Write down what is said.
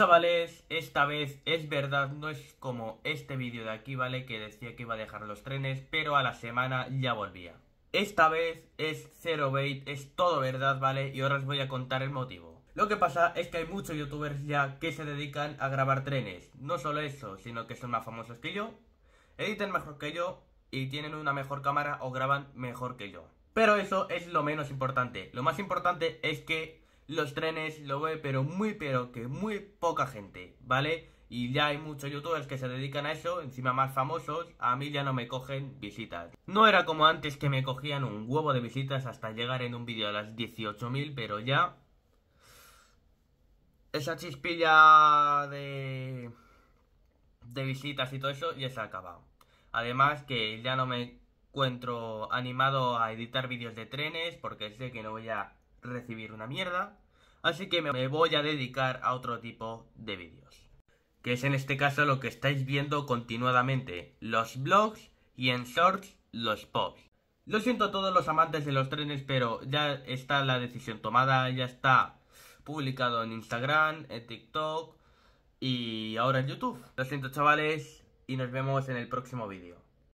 Chavales, esta vez es verdad, no es como este vídeo de aquí, ¿vale? Que decía que iba a dejar los trenes, pero a la semana ya volvía. Esta vez es cero bait, es todo verdad, ¿vale? Y ahora os voy a contar el motivo. Lo que pasa es que hay muchos youtubers ya que se dedican a grabar trenes. No solo eso, sino que son más famosos que yo, editan mejor que yo y tienen una mejor cámara o graban mejor que yo. Pero eso es lo menos importante. Lo más importante es que los trenes lo ve, pero muy, pero que muy poca gente, ¿vale? Y ya hay muchos youtubers que se dedican a eso, encima más famosos, a mí ya no me cogen visitas. No era como antes que me cogían un huevo de visitas hasta llegar en un vídeo a las 18.000, pero ya... Esa chispilla de... de visitas y todo eso ya se ha acabado. Además que ya no me encuentro animado a editar vídeos de trenes porque sé que no voy a recibir una mierda así que me voy a dedicar a otro tipo de vídeos. Que es en este caso lo que estáis viendo continuadamente, los blogs y en shorts los pops. Lo siento a todos los amantes de los trenes, pero ya está la decisión tomada, ya está publicado en Instagram, en TikTok y ahora en YouTube. Lo siento chavales y nos vemos en el próximo vídeo.